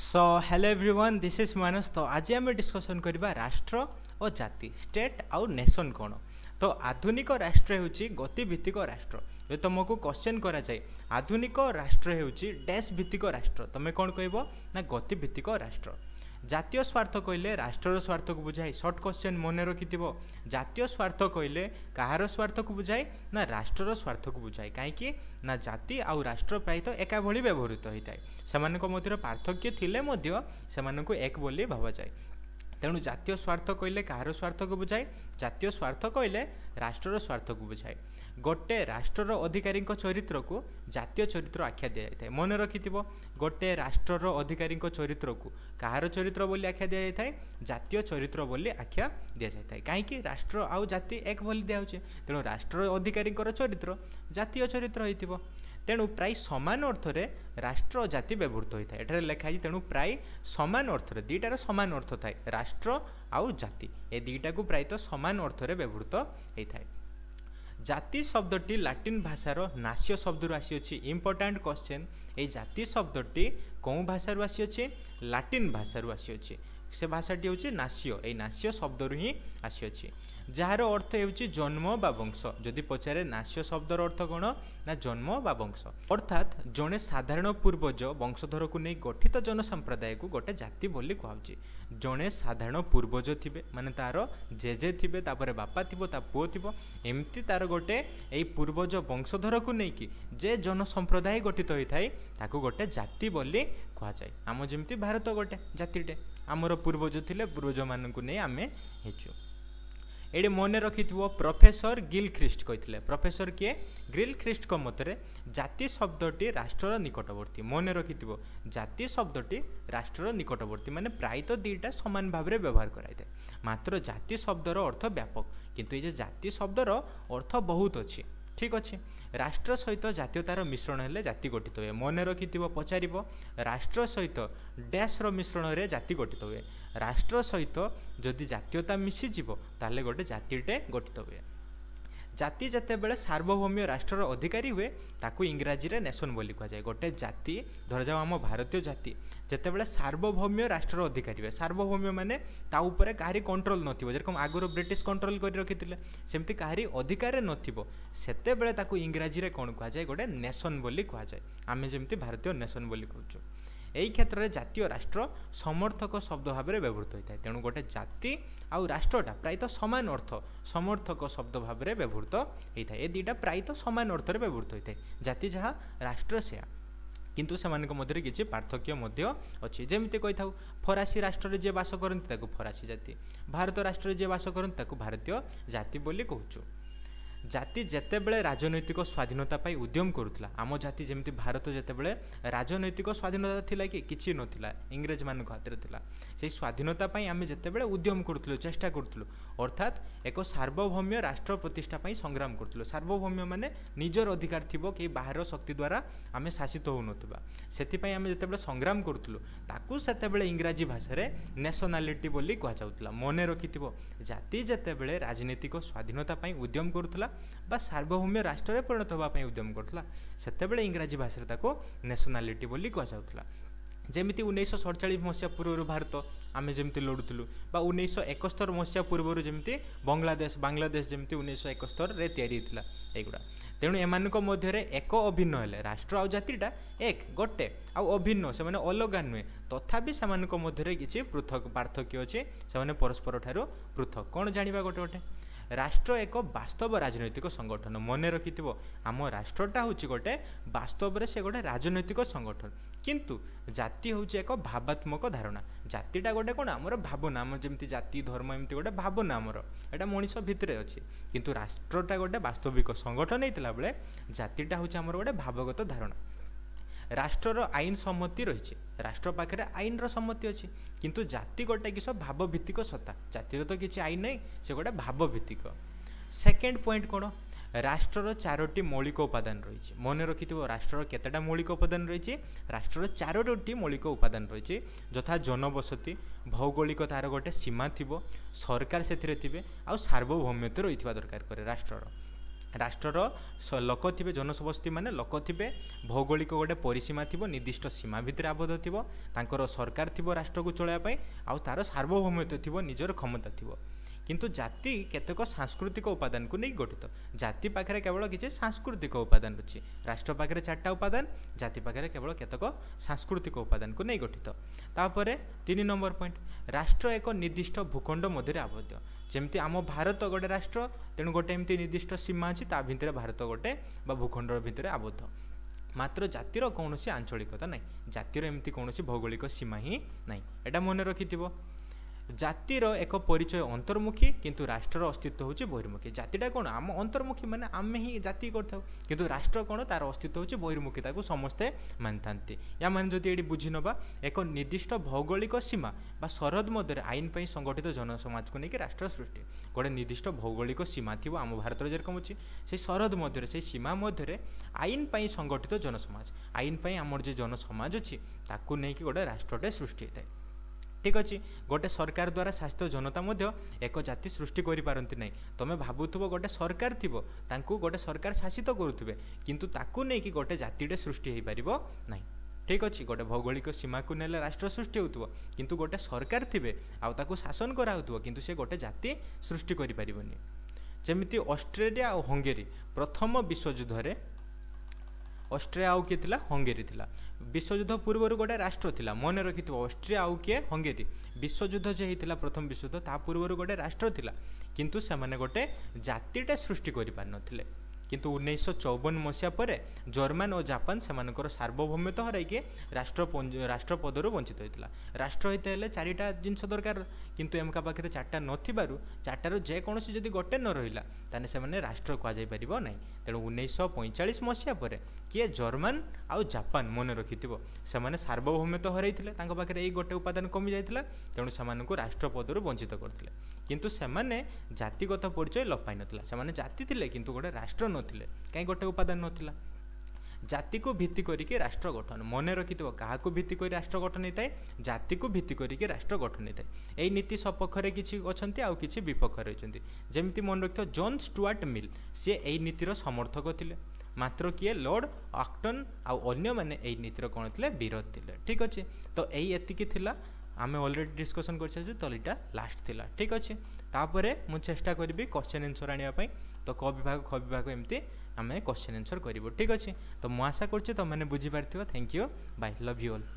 show hello everyone this is Manas ତ ଆଜି ଆମେ ଡିସ୍କସନ୍ କରିବା ରାଷ୍ଟ୍ର ଓ ଜାତି ଷ୍ଟେଟ୍ ଆଉ ନେସନ୍ କ'ଣ ତ ଆଧୁନିକ ରାଷ୍ଟ୍ର ହେଉଛି ଗତିଭିତ୍ତିକ ରାଷ୍ଟ୍ର ଯଦି ତୁମକୁ କ୍ୱେଶ୍ଚନ୍ କରାଯାଏ ଆଧୁନିକ ରାଷ୍ଟ୍ର ହେଉଛି ଡ୍ୟାସ୍ ଭିତ୍ତିକ ରାଷ୍ଟ୍ର ତୁମେ କ'ଣ କହିବ ନା ଗତିଭିତ୍ତିକ ରାଷ୍ଟ୍ର জাতীয় স্বার্থ কইলে রাষ্ট্রর স্বার্থক বুঝায় সর্ট কোশ্চেন মনে রখিথিব জাতীয় স্বার্থ কইলে কাহার স্বার্থক বুঝায় না রাষ্ট্রর স্বার্থক বুঝায় কাইকি না জাতি আউ রাষ্ট্র প্রায় প্রায়ত একাভলি ব্যবহৃত হয়ে থাকে সেমানক মধ্যে পার্থক্য থিলে মধ্য সেমানকু এক বলে ভাবা যায় তেমন জাতীয় স্বার্থ কইলে কাহার স্বার্থক ବୁଝାଏ জাতীয় স্বার্থ কইলে ରାଷ୍ଟ୍ରର স্বার্থক ବୁଝାଏ ଗୋଟିଏ ରାଷ୍ଟ୍ରର ଅଧିକାରୀଙ୍କ ଚରିତ୍ରକୁ ଜାତୀୟ ଚରିତ୍ର ଆଖ୍ୟା ଦିଆଯାଇଥାଏ ମନେ ରଖିଥିବ ଗୋଟିଏ ରାଷ୍ଟ୍ରର ଅଧିକାରୀଙ୍କ ଚରିତ୍ରକୁ କାହାର ଚରିତ୍ର ବୋଲି ଆଖ୍ୟା ଦିଆଯାଇଥାଏ ଜାତୀୟ ଚରିତ୍ର ବୋଲି ଆଖ୍ୟା ଦିଆଯାଇଥାଏ କାହିଁକି ରାଷ୍ଟ୍ର ଆଉ ଜାତି ଏକ ବୋଲି ଦିଆହେଉଛି ତେଣୁ ରାଷ୍ଟ୍ର ଅଧିକାରୀଙ୍କର ଚରିତ୍ର ଜାତୀୟ ଚରିତ୍ର ହୋଇଥିବ ତେଣୁ ପ୍ରାୟ ସମାନ ଅର୍ଥରେ ରାଷ୍ଟ୍ର ଜାତି ବ୍ୟବହୃତ ହୋଇଥାଏ ଏଠାରେ ଲେଖା ହେଇଛି ତେଣୁ ପ୍ରାୟ ସମାନ ଅର୍ଥରେ ଦୁଇଟାର ସମାନ ଅର୍ଥ ଥାଏ ରାଷ୍ଟ୍ର ଆଉ ଜାତି ଏ ଦୁଇଟାକୁ ପ୍ରାୟତଃ ସମାନ ଅର୍ଥରେ ବ୍ୟବହୃତ ହୋଇଥାଏ জাতি শব্দটি লাটিন ভাষার নাস্য শব্দରୁ আসিছে ইম্পর্টাট কোশ্চেন এই জাতি শব্দটি কেউ ভাষার আসিছে লাটিন ভাষার আসিছে সে ভাষাটি হচ্ছে নাস্য এই নাস্য শব্দରୁ হি আসিছে যাহার অর্থ হচ্ছে জন্ম বা বংশ যদি পচারে নাশ্য শব্দর অর্থ কোণ না জন্ম বা বংশ অর্থাৎ জনে সাধারণ পূর্বজ বংশধরকু নেই গঠিত জনসম্প্রদায়কু গোটে জাতি বলে কুহাচ্ছে জনে সাধারণ পূর্বজ থিবে মানে তার জেজে থিবে তাপরে বাপা থিব তা পুଅ থিব এমতি তার গোটে এই পূর্বজ বংশধরকু নেইকি যে জনসম্প্রদায় গঠিত হয়ে তাকে গোটে জাতি বলে কুহযায় আম যেমি ভারত গোটে জাতিটে আমার পূর্বজ লে পূর্বজ মানুষ নিয়ে আমি হেচু ଏଇଠି ମନେ ରଖିଥିବ ପ୍ରଫେସର ଗିଲ୍ ଖ୍ରୀଷ୍ଟ କହିଥିଲେ ପ୍ରଫେସର କିଏ ଗ୍ରିଲ୍ ଖ୍ରୀଷ୍ଟଙ୍କ ମତରେ ଜାତି ଶବ୍ଦଟି ରାଷ୍ଟ୍ରର ନିକଟବର୍ତ୍ତୀ ମନେ ରଖିଥିବ ଜାତି ଶବ୍ଦଟି ରାଷ୍ଟ୍ରର ନିକଟବର୍ତ୍ତୀ ମାନେ ପ୍ରାୟତଃ ଦୁଇଟା ସମାନ ଭାବରେ ବ୍ୟବହାର କରାଯାଇଥାଏ ମାତ୍ର ଜାତି ଶବ୍ଦର ଅର୍ଥ ବ୍ୟାପକ କିନ୍ତୁ ଏ ଯେ ଜାତି ଶବ୍ଦର ଅର୍ଥ ବହୁତ ଅଛି ঠিক ଅଛି ରାଷ୍ଟ୍ର ସହିତ ଜାତୀୟତାର ମିଶ୍ରଣ ହେଲେ ଜାତି ଗଠିତ ହୁଏ ମନେ ରଖିଥିବ ପଚାରିବ ରାଷ୍ଟ୍ର ସହିତ ଡ୍ୟାସ୍ର ମିଶ୍ରଣରେ ଜାତି ଗଠିତ ହୁଏ ରାଷ୍ଟ୍ର ସହିତ ଯଦି ଜାତୀୟତା ମିଶିଯିବ ତାହେଲେ ଗୋଟେ ଜାତିଟେ ଗଠିତ ହୁଏ ଜାତି ଯେତେବେଳେ ସାର୍ବଭୌମ୍ୟ ରାଷ୍ଟ୍ରର ଅଧିକାରୀ ହୁଏ ତାକୁ ଇଂରାଜୀରେ ନେସନ୍ ବୋଲି କୁହାଯାଏ ଗୋଟେ ଜାତି ଧରାଯାଉ ଆମ ଭାରତୀୟ ଜାତି ଯେତେବେଳେ ସାର୍ବଭୌମ୍ୟ ରାଷ୍ଟ୍ରର ଅଧିକାରୀ ହୁଏ ସାର୍ବଭୌମ୍ୟ ମାନେ ତା ଉପରେ କାହାରି କଣ୍ଟ୍ରୋଲ ନଥିବ ଯେରକମ ଆଗରୁ ବ୍ରିଟିଶ କଣ୍ଟ୍ରୋଲ କରି ରଖିଥିଲେ ସେମିତି କାହାରି ଅଧିକାରରେ ନଥିବ ସେତେବେଳେ ତାକୁ ଇଂରାଜୀରେ କ'ଣ କୁହାଯାଏ ଗୋଟେ ନେସନ୍ ବୋଲି କୁହାଯାଏ ଆମେ ଯେମିତି ଭାରତୀୟ ନେସନ୍ ବୋଲି କହୁଛୁ এই ক্ষেত্রে জাতীয় রাষ্ট্র সমর্থক শব্দ ভাবে ব্যবহৃত হয়ে থাকে তেমন গোটে জাতি আউ রাষ্ট্রটা প্রায়তঃ সমান অর্থ সমর্থক শব্দ ভাবে ব্যবহৃত হয়ে থাকে এ দুইটা প্রায়তঃ সমান অর্থরে ব্যবহৃত হয়ে থাকে জাতি যা রাষ্ট্র সেয়া কিন্তু সেମାନଙ୍କ ମଧ୍ୟରେ କିଛି ପାର୍ଥକ୍ୟ ମଧ୍ୟ ଅଛି ଯେମିତି କହିଥାଉ ফরাসি ରାଷ୍ଟ୍ରରେ যে বাস করতে তাকে ফরাসি জাতি ভারত ରାଷ୍ଟ୍ରରେ যে বাস করতে তাকে ভারতীয় জাতি বলে କହୁଛୁ জাতি যেতবে রাজনৈতিক স্বাধীনতা পাই উদ্যম করুলা আম জাতি যেমি ভারত যেতবে রাজনৈতিক স্বাধীনতা লা কি কিছু নথিলা ইংরেজ মানুষ হাতের লা সেই স্বাধীনতা পাই আমি যেতবে উদ্যম করুলু চেষ্টা করুলু অর্থাৎ এক সার্বভৌম্য রাষ্ট্র প্রতিষ্ঠা পাই সংগ্রাম করুলু সার্বভৌম্য মানে নিজের অধিকার থিব কে বাহার শক্তি দ্বারা আমি শাসিত হউনথিবা সেথিপাই আমি যেতবে সংগ্রাম করুলু তাকু সেতবে ইংরাজি ভাষায় ন্যাশনালিটি কুয়া যা মনে রাখি জাতি যেতবে রাজনৈতিক স্বাধীনতা পাই উদ্যম করুলা ବା ସାର୍ବଭୌମ୍ୟ ରାଷ୍ଟ୍ରରେ ପରିଣତ ହେବା ପାଇଁ ଉଦ୍ୟମ କରୁଥିଲା ସେତେବେଳେ ଇଂରାଜୀ ଭାଷାରେ ତାକୁ ନ୍ୟାସନାଲିଟି ବୋଲି କୁହାଯାଉଥିଲା ଯେମିତି ଉଣେଇଶହ ସଡ଼ଚାଳିଶ ମସିହା ପୂର୍ବରୁ ଭାରତ ଆମେ ଯେମିତି ଲଢ଼ୁଥିଲୁ ବା ଉଣେଇଶହ ଏକସ୍ତର ମସିହା ପୂର୍ବରୁ ଯେମିତି ବଙ୍ଗଳାଦେଶ ବାଂଲାଦେଶ ଯେମିତି ଉଣେଇଶହ ଏକସ୍ତରରେ ତିଆରି ହେଇଥିଲା ଏଗୁଡ଼ା ତେଣୁ ଏମାନଙ୍କ ମଧ୍ୟରେ ଏକ ଅଭିନ୍ନ ହେଲେ ରାଷ୍ଟ୍ର ଆଉ ଜାତିଟା ଏକ ଗୋଟେ ଆଉ ଅଭିନ୍ନ ସେମାନେ ଅଲଗା ନୁହେଁ ତଥାପି ସେମାନଙ୍କ ମଧ୍ୟରେ କିଛି ପୃଥକ ପାର୍ଥକ୍ୟ ଅଛି ସେମାନେ ପରସ୍ପରଠାରୁ ପୃଥକ କ'ଣ ଜାଣିବା ଗୋଟେ ଗୋଟେ ରାଷ୍ଟ୍ର ଏକ ବାସ୍ତବ ରାଜନୈତିକ ସଂଗଠନ ମନେ ରଖିଥିବ ଆମ ରାଷ୍ଟ୍ରଟା ହେଉଛି ଗୋଟେ ବାସ୍ତବରେ ସେ ଗୋଟେ ରାଜନୈତିକ ସଂଗଠନ କିନ୍ତୁ ଜାତି ହେଉଛି ଏକ ଭାବାତ୍ମକ ଧାରଣା ଜାତିଟା ଗୋଟେ କ'ଣ ଆମର ଭାବନା ଆମ ଯେମିତି ଜାତି ଧର୍ମ ଏମିତି ଗୋଟେ ଭାବନା ଆମର ଏଇଟା ମଣିଷ ଭିତରେ ଅଛି କିନ୍ତୁ ରାଷ୍ଟ୍ରଟା ଗୋଟେ ବାସ୍ତବିକ ସଂଗଠନ ହେଇଥିଲା ବେଳେ ଜାତିଟା ହେଉଛି ଆମର ଗୋଟେ ଭାବଗତ ଧାରଣା রাষ্ট্রর আইন সম্মতি রয়েছে রাষ্ট্র পাখে আইনর সম্মতি অছি কিন্তু জাতি গোটা কি সব ভাবভিত্তিক সত্তা জাতির তো কিছু আইন নাই সে গোটা ভাবভিত্তিক সেকেন্ড পয়েন্ট কোণ রাষ্ট্রর চারোটি মৌলিক উপাদান রয়েছে মনে রাখিথিব রাষ্ট্রর কেতটা মৌলিক উপাদান রয়েছে রাষ্ট্রর চারোটি মৌলিক উপাদান রয়েছে যথা জনবসতি ভৌগোলিক তার গোটে সীমা থিব সরকার সেথিরে থিবে আউ সার্বভৌমত্ব রয়েছে দরকার করে রাষ্ট্রর ରାଷ୍ଟ୍ରର ଲୋକ ଥିବେ ଜନସବସ୍ତିମାନେ ଲୋକ ଥିବେ ଭୌଗୋଳିକ ଗୋଟେ ପରିସୀମା ଥିବ ନିର୍ଦ୍ଦିଷ୍ଟ ସୀମା ଭିତରେ ଆବଦ୍ଧ ଥିବ ତାଙ୍କର ସରକାର ଥିବ ରାଷ୍ଟ୍ରକୁ ଚଳାଇବା ପାଇଁ ଆଉ ତା'ର ସାର୍ବଭୌମତ୍ୱ ଥିବ ନିଜର କ୍ଷମତା ଥିବ କିନ୍ତୁ ଜାତି କେତେକ ସାଂସ୍କୃତିକ ଉପାଦାନକୁ ନେଇ ଗଠିତ ଜାତି ପାଖରେ କେବଳ କିଛି ସାଂସ୍କୃତିକ ଉପାଦାନ ଅଛି ରାଷ୍ଟ୍ର ପାଖରେ ଚାରିଟା ଉପାଦାନ ଜାତି ପାଖରେ କେବଳ କେତେକ ସାଂସ୍କୃତିକ ଉପାଦାନକୁ ନେଇ ଗଠିତ ତାପରେ ତିନି ନମ୍ବର ପଏଣ୍ଟ ରାଷ୍ଟ୍ର ଏକ ନିର୍ଦ୍ଦିଷ୍ଟ ଭୂଖଣ୍ଡ ମଧ୍ୟରେ ଆବଦ୍ଧ ଯେମିତି ଆମ ଭାରତ ଗୋଟେ ରାଷ୍ଟ୍ର ତେଣୁ ଗୋଟେ ଏମିତି ନିର୍ଦ୍ଦିଷ୍ଟ ସୀମା ଅଛି ତା ଭିତରେ ଭାରତ ଗୋଟେ ବା ଭୂଖଣ୍ଡର ଭିତରେ ଆବଦ୍ଧ ମାତ୍ର ଜାତିର କୌଣସି ଆଞ୍ଚଳିକତା ନାହିଁ ଜାତିର ଏମିତି କୌଣସି ଭୌଗୋଳିକ ସୀମା ହିଁ ନାହିଁ ଏଇଟା ମନେ ରଖିଥିବ ଜାତିର ଏକ ପରିଚୟ ଅନ୍ତର୍ମୁଖୀ କିନ୍ତୁ ରାଷ୍ଟ୍ରର ଅସ୍ତିତ୍ୱ ହେଉଛି ବହିର୍ମୁଖୀ ଜାତିଟା କ'ଣ ଆମ ଅନ୍ତର୍ମୁଖୀ ମାନେ ଆମେ ହିଁ ଜାତି କରିଥାଉ କିନ୍ତୁ ରାଷ୍ଟ୍ର କ'ଣ ତା'ର ଅସ୍ତିତ୍ୱ ହେଉଛି ବହିର୍ମୁଖୀ ତାକୁ ସମସ୍ତେ ମାନିଥାନ୍ତି ୟାମାନେ ଯଦି ଏଠି ବୁଝିନେବା ଏକ ନିର୍ଦ୍ଦିଷ୍ଟ ଭୌଗୋଳିକ ସୀମା ବା ସରହଦ ମଧ୍ୟରେ ଆଇନ ପାଇଁ ସଂଗଠିତ ଜନସମାଜକୁ ନେଇକି ରାଷ୍ଟ୍ର ସୃଷ୍ଟି ଗୋଟେ ନିର୍ଦ୍ଦିଷ୍ଟ ଭୌଗୋଳିକ ସୀମା ଥିବ ଆମ ଭାରତରେ ଯେରକମ ଅଛି ସେଇ ସରହଦ ମଧ୍ୟରେ ସେଇ ସୀମା ମଧ୍ୟରେ ଆଇନ ପାଇଁ ସଂଗଠିତ ଜନସମାଜ ଆଇନ ପାଇଁ ଆମର ଯେ ଜନସମାଜ ଅଛି ତାକୁ ନେଇକି ଗୋଟେ ରାଷ୍ଟ୍ରଟେ ସୃଷ୍ଟି ହୋଇଥାଏ ঠিক ଅଛି ଗୋଟେ ସରକାର ଦ୍ୱାରା ଶାସିତ ଜନତା ମଧ୍ୟ ଏକ ଜାତି ସୃଷ୍ଟି କରିପାରନ୍ତି ନାହିଁ ତୁମେ ଭାବୁଥିବ ଗୋଟେ ସରକାର ଥିବ ତାଙ୍କୁ ଗୋଟେ ସରକାର ଶାସିତ କରୁଥିବେ କିନ୍ତୁ ତାକୁ ନେଇକି ଗୋଟେ ଜାତିଟେ ସୃଷ୍ଟି ହୋଇପାରିବ ନାହିଁ ଠିକ୍ ଅଛି ଗୋଟେ ଭୌଗୋଳିକ ସୀମାକୁ ନେଲେ ରାଷ୍ଟ୍ର ସୃଷ୍ଟି ହେଉଥିବ କିନ୍ତୁ ଗୋଟେ ସରକାର ଥିବେ ଆଉ ତାକୁ ଶାସନ କରାହେଉଥିବ କିନ୍ତୁ ସେ ଗୋଟେ ଜାତି ସୃଷ୍ଟି କରିପାରିବନି ଯେମିତି ଅଷ୍ଟ୍ରେଲିଆ ଆଉ ହଙ୍ଗେରୀ ପ୍ରଥମ ବିଶ୍ୱଯୁଦ୍ଧରେ ଅଷ୍ଟ୍ରିଆ ଆଉ କିଏ ଥିଲା ହଙ୍ଗେରୀ ଥିଲା ବିଶ୍ୱଯୁଦ୍ଧ ପୂର୍ବରୁ ଗୋଟେ ରାଷ୍ଟ୍ର ଥିଲା ମନେ ରଖିଥିବ ଅଷ୍ଟ୍ରିଆ ଆଉ କିଏ ହଙ୍ଗେରୀ ବିଶ୍ୱଯୁଦ୍ଧ ଯେ ହେଇଥିଲା ପ୍ରଥମ ବିଶ୍ୱଯୁଦ୍ଧ ତା ପୂର୍ବରୁ ଗୋଟେ ରାଷ୍ଟ୍ର ଥିଲା କିନ୍ତୁ ସେମାନେ ଗୋଟେ ଜାତିଟେ ସୃଷ୍ଟି କରିପାରିନଥିଲେ କିନ୍ତୁ ଉଣେଇଶହ ଚଉବନ ମସିହା ପରେ ଜର୍ମାନ ଓ ଜାପାନ ସେମାନଙ୍କର ସାର୍ବଭୌମତ୍ୱ ହରାଇକି ରାଷ୍ଟ୍ର ରାଷ୍ଟ୍ରପଦରୁ ବଞ୍ଚିତ ହୋଇଥିଲା ରାଷ୍ଟ୍ର ହୋଇତେ ହେଲେ ଚାରିଟା ଜିନିଷ ଦରକାର କିନ୍ତୁ ଏମାନଙ୍କ ପାଖରେ ଚାରିଟା ନଥିବାରୁ ଚାରିଟାରୁ ଯେକୌଣସି ଯଦି ଗୋଟେ ନ ରହିଲା ତାହେଲେ ସେମାନେ ରାଷ୍ଟ୍ର କୁହାଯାଇପାରିବ ନାହିଁ ତେଣୁ ଉଣେଇଶହ ପଇଁଚାଳିଶ ମସିହା ପରେ କିଏ ଜର୍ମାନ ଆଉ ଜାପାନ ମନେ ରଖିଥିବ ସେମାନେ ସାର୍ବଭୌମତ୍ୱ ହରାଇଥିଲେ ତାଙ୍କ ପାଖରେ ଏଇ ଗୋଟେ ଉପାଦାନ କମିଯାଇଥିଲା ତେଣୁ ସେମାନଙ୍କୁ ରାଷ୍ଟ୍ରପଦରୁ ବଞ୍ଚିତ କରିଥିଲେ କିନ୍ତୁ ସେମାନେ ଜାତିଗତ ପରିଚୟ ଲପାଇ ନଥିଲା ସେମାନେ ଜାତି ଥିଲେ କିନ୍ତୁ ଗୋଟେ ରାଷ୍ଟ୍ର ନଥିଲେ କାହିଁ ଗୋଟେ ଉପାଦାନ ନଥିଲା ଜାତିକୁ ଭିତ୍ତି କରିକି ରାଷ୍ଟ୍ର ଗଠନ ମନେ ରଖିଥିବ କାହାକୁ ଭିତ୍ତି କରି ରାଷ୍ଟ୍ର ଗଠନ ହୋଇଥାଏ ଜାତିକୁ ଭିତ୍ତି କରିକି ରାଷ୍ଟ୍ର ଗଠନ ହୋଇଥାଏ ଏହି ନୀତି ସପକ୍ଷରେ କିଛି ଅଛନ୍ତି ଆଉ କିଛି ବିପକ୍ଷରେ ଅଛନ୍ତି ଯେମିତି ମନେ ରଖିଥିବ ଜନ୍ ଷ୍ଟୁଆର୍ଟ ମିଲ୍ ସିଏ ଏହି ନୀତିର ସମର୍ଥକ ଥିଲେ ମାତ୍ର କିଏ ଲର୍ଡ଼ ଆକ୍ଟନ୍ ଆଉ ଅନ୍ୟମାନେ ଏହି ନୀତିର କ'ଣ ଥିଲେ ବିରୋଧ ଥିଲେ ଠିକ୍ ଅଛି ତ ଏଇ ଏତିକି ଥିଲା ଆମେ ଅଲରେଡ଼ି ଡିସ୍କସନ୍ କରିସାରିଛୁ ତ ଏଇଟା ଲାଷ୍ଟ ଥିଲା ଠିକ୍ ଅଛି ତାପରେ ମୁଁ ଚେଷ୍ଟା କରିବି କ୍ୱେଶ୍ଚନ୍ ଆନ୍ସର୍ ଆଣିବା ପାଇଁ ତ କ ବିଭାଗ ଖ ବିଭାଗ ଏମିତି ଆମେ କ୍ୱେଶ୍ଚନ୍ ଆନ୍ସର୍ କରିବୁ ଠିକ୍ ଅଛି ତ ମୁଁ ଆଶା କରୁଛି ତୁମେମାନେ ବୁଝିପାରିଥିବ thank you bye love you all